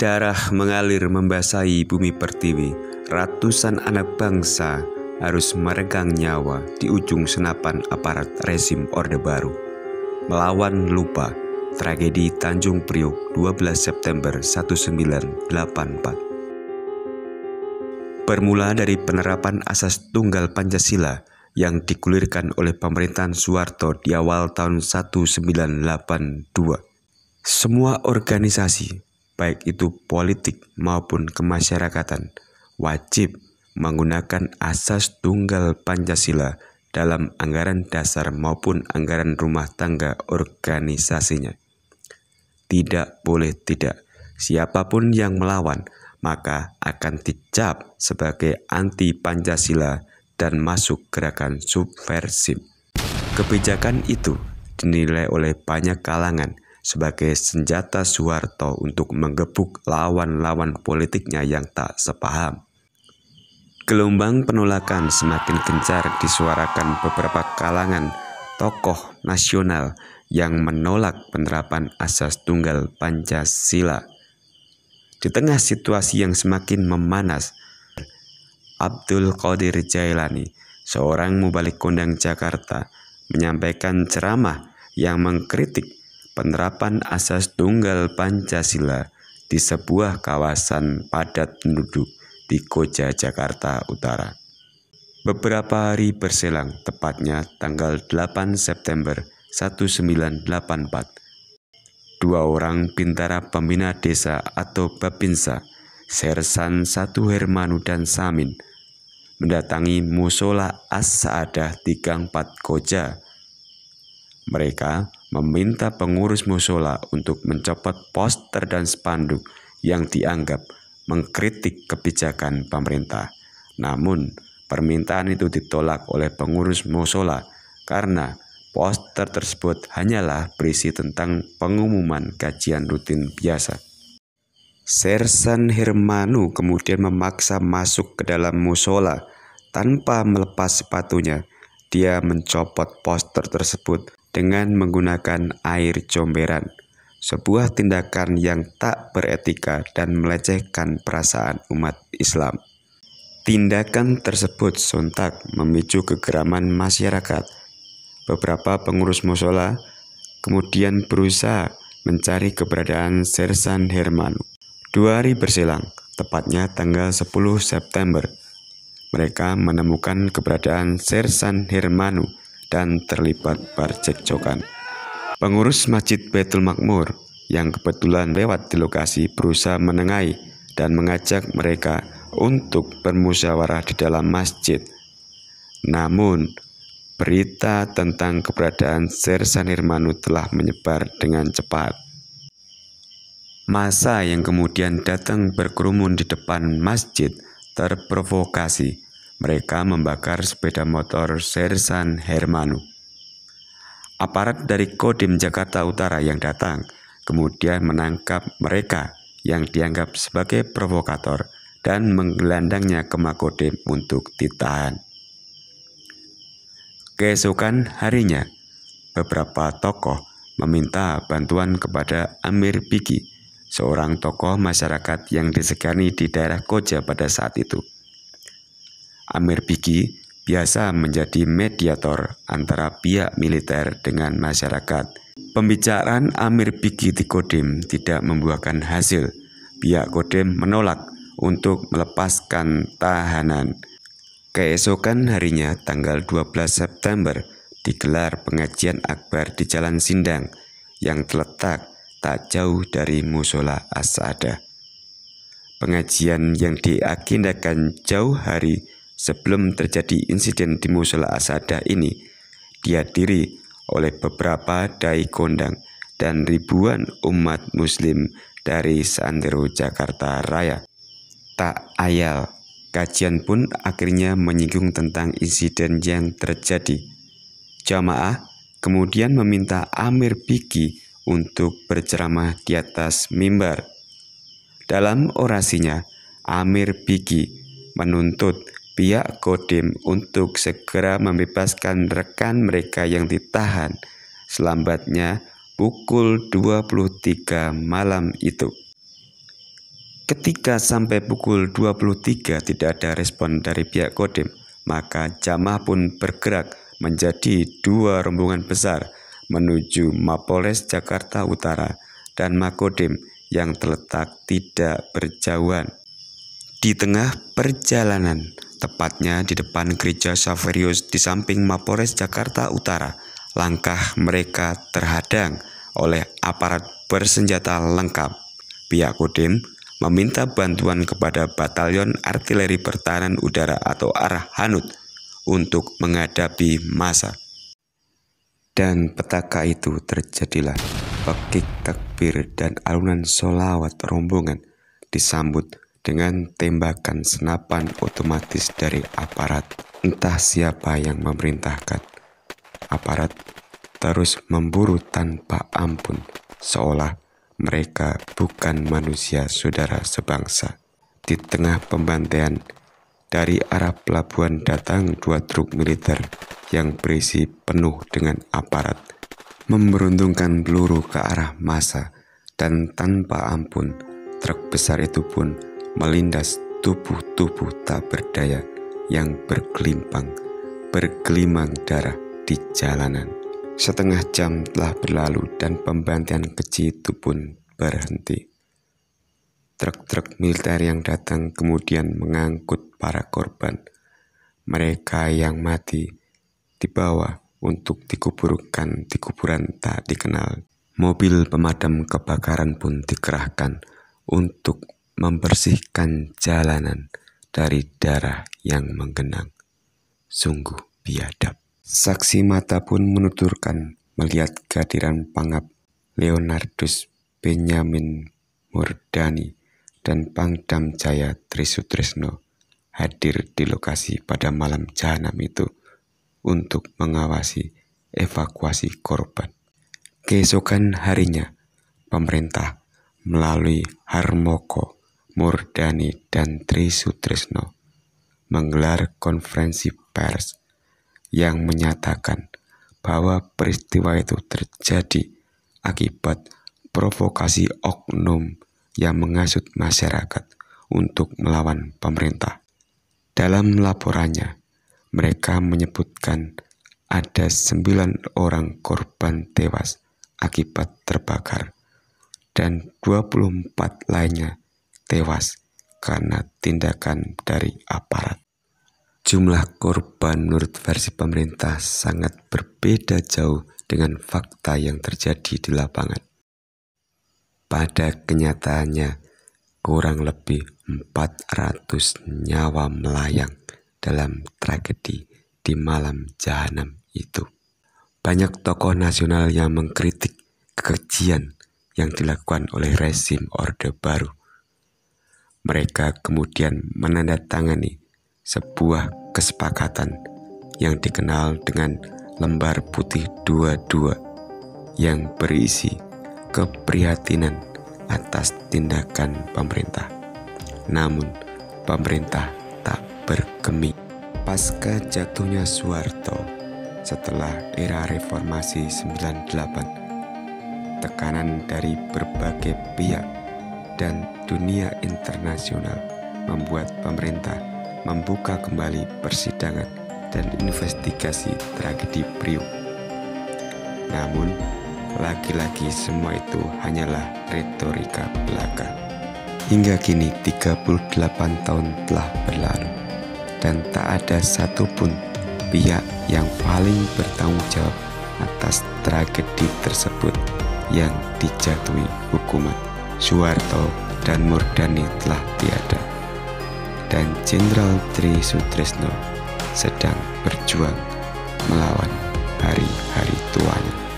Darah mengalir membasahi bumi pertiwi. Ratusan anak bangsa harus meregang nyawa di ujung senapan aparat rezim Orde Baru. Melawan lupa, tragedi Tanjung Priuk 12 September 1984. Bermula dari penerapan asas tunggal Pancasila yang digulirkan oleh pemerintahan Soeharto di awal tahun 1982. Semua organisasi, baik itu politik maupun kemasyarakatan, wajib menggunakan asas tunggal Pancasila dalam anggaran dasar maupun anggaran rumah tangga organisasinya. Tidak boleh tidak, siapapun yang melawan maka akan dicap sebagai anti Pancasila dan masuk gerakan subversif. Kebijakan itu dinilai oleh banyak kalangan, sebagai senjata Soeharto untuk menggebuk lawan-lawan politiknya yang tak sepaham. Gelombang penolakan semakin gencar disuarakan beberapa kalangan tokoh nasional yang menolak penerapan asas tunggal Pancasila. Di tengah situasi yang semakin memanas, Abdul Qadir Jailani, seorang mubalik kondang Jakarta, menyampaikan ceramah yang mengkritik penerapan asas tunggal Pancasila di sebuah kawasan padat penduduk di Koja, Jakarta Utara. Beberapa hari berselang, tepatnya tanggal 8 September 1984, dua orang bintara pembina desa atau Babinsa, Sersan Satu Hermanu dan Samin, mendatangi musola As-Saadah di Gang Pat Koja. Mereka meminta pengurus musola untuk mencopot poster dan spanduk yang dianggap mengkritik kebijakan pemerintah. Namun, permintaan itu ditolak oleh pengurus musola karena poster tersebut hanyalah berisi tentang pengumuman kajian rutin biasa. Sersan Hermanu kemudian memaksa masuk ke dalam musola tanpa melepas sepatunya. Dia mencopot poster tersebut dengan menggunakan air comberan, sebuah tindakan yang tak beretika dan melecehkan perasaan umat Islam. Tindakan tersebut sontak memicu kegeraman masyarakat. Beberapa pengurus musola kemudian berusaha mencari keberadaan Sersan Hermanu. Dua hari berselang, tepatnya tanggal 10 September, mereka menemukan keberadaan Sersan Hermanu dan terlibat percekcokan. Pengurus Masjid Betul Makmur yang kebetulan lewat di lokasi berusaha menengahi dan mengajak mereka untuk bermusyawarah di dalam masjid. Namun, berita tentang keberadaan Sersan Hermanu telah menyebar dengan cepat. Masa yang kemudian datang berkerumun di depan masjid terprovokasi mereka membakar sepeda motor Sersan Hermanu. Aparat dari Kodim Jakarta Utara yang datang kemudian menangkap mereka yang dianggap sebagai provokator dan menggelandangnya ke Makodim untuk ditahan. Keesokan harinya, beberapa tokoh meminta bantuan kepada Amir Biki, seorang tokoh masyarakat yang disegani di daerah Koja pada saat itu. Amir Biki biasa menjadi mediator antara pihak militer dengan masyarakat. Pembicaraan Amir Biki di Kodim tidak membuahkan hasil. Pihak Kodim menolak untuk melepaskan tahanan. Keesokan harinya tanggal 12 September digelar pengajian akbar di Jalan Sindang yang terletak tak jauh dari musola Asada. Pengajian yang diagendakan jauh hari Sebelum terjadi insiden di Musola Asada ini, dihadiri oleh beberapa dai kondang dan ribuan umat muslim dari Santero Jakarta Raya. Tak ayal, kajian pun akhirnya menyinggung tentang insiden yang terjadi. Jamaah kemudian meminta Amir Piki untuk berceramah di atas mimbar. Dalam orasinya, Amir Piki menuntut pihak Kodim untuk segera membebaskan rekan mereka yang ditahan selambatnya pukul 23 malam itu. Ketika sampai pukul 23 tidak ada respon dari pihak Kodim, maka jamaah pun bergerak menjadi dua rombongan besar menuju Mapolres Jakarta Utara dan Makodim yang terletak tidak berjauhan. Di tengah perjalanan, tepatnya di depan gereja Saverius di samping Mapores Jakarta Utara. Langkah mereka terhadang oleh aparat bersenjata lengkap. Pihak Kodim meminta bantuan kepada Batalion Artileri Pertahanan Udara atau Arah Hanut untuk menghadapi masa. Dan petaka itu terjadilah pekik takbir dan alunan solawat rombongan disambut dengan tembakan senapan otomatis dari aparat entah siapa yang memerintahkan. Aparat terus memburu tanpa ampun seolah mereka bukan manusia saudara sebangsa. Di tengah pembantaian, dari arah pelabuhan datang dua truk militer yang berisi penuh dengan aparat, memberuntungkan peluru ke arah masa dan tanpa ampun, truk besar itu pun melindas tubuh-tubuh tak berdaya yang bergelimpang, bergelimang darah di jalanan. Setengah jam telah berlalu dan pembantian kecil itu pun berhenti. Truk-truk militer yang datang kemudian mengangkut para korban. Mereka yang mati dibawa untuk dikuburkan di kuburan tak dikenal. Mobil pemadam kebakaran pun dikerahkan untuk membersihkan jalanan dari darah yang menggenang. Sungguh biadab. Saksi mata pun menuturkan melihat kehadiran pangap Leonardus Benyamin Murdani dan Pangdam Jaya Trisutrisno hadir di lokasi pada malam jahanam itu untuk mengawasi evakuasi korban. Keesokan harinya, pemerintah melalui Harmoko Murdani dan Tri Sutrisno menggelar konferensi pers yang menyatakan bahwa peristiwa itu terjadi akibat provokasi oknum yang mengasut masyarakat untuk melawan pemerintah. Dalam laporannya, mereka menyebutkan ada sembilan orang korban tewas akibat terbakar dan 24 lainnya tewas karena tindakan dari aparat. Jumlah korban menurut versi pemerintah sangat berbeda jauh dengan fakta yang terjadi di lapangan. Pada kenyataannya, kurang lebih 400 nyawa melayang dalam tragedi di malam jahanam itu. Banyak tokoh nasional yang mengkritik kekejian yang dilakukan oleh rezim Orde Baru. Mereka kemudian menandatangani sebuah kesepakatan yang dikenal dengan lembar putih dua-dua yang berisi keprihatinan atas tindakan pemerintah. Namun, pemerintah tak bergeming. Pasca jatuhnya Soeharto setelah era reformasi 98, tekanan dari berbagai pihak dan dunia internasional membuat pemerintah membuka kembali persidangan dan investigasi tragedi Priuk. Namun, lagi-lagi semua itu hanyalah retorika belaka. Hingga kini 38 tahun telah berlalu dan tak ada satupun pihak yang paling bertanggung jawab atas tragedi tersebut yang dijatuhi hukuman. Suharto dan Murdani telah tiada dan Jenderal Tri Sutrisno sedang berjuang melawan hari-hari tuanya.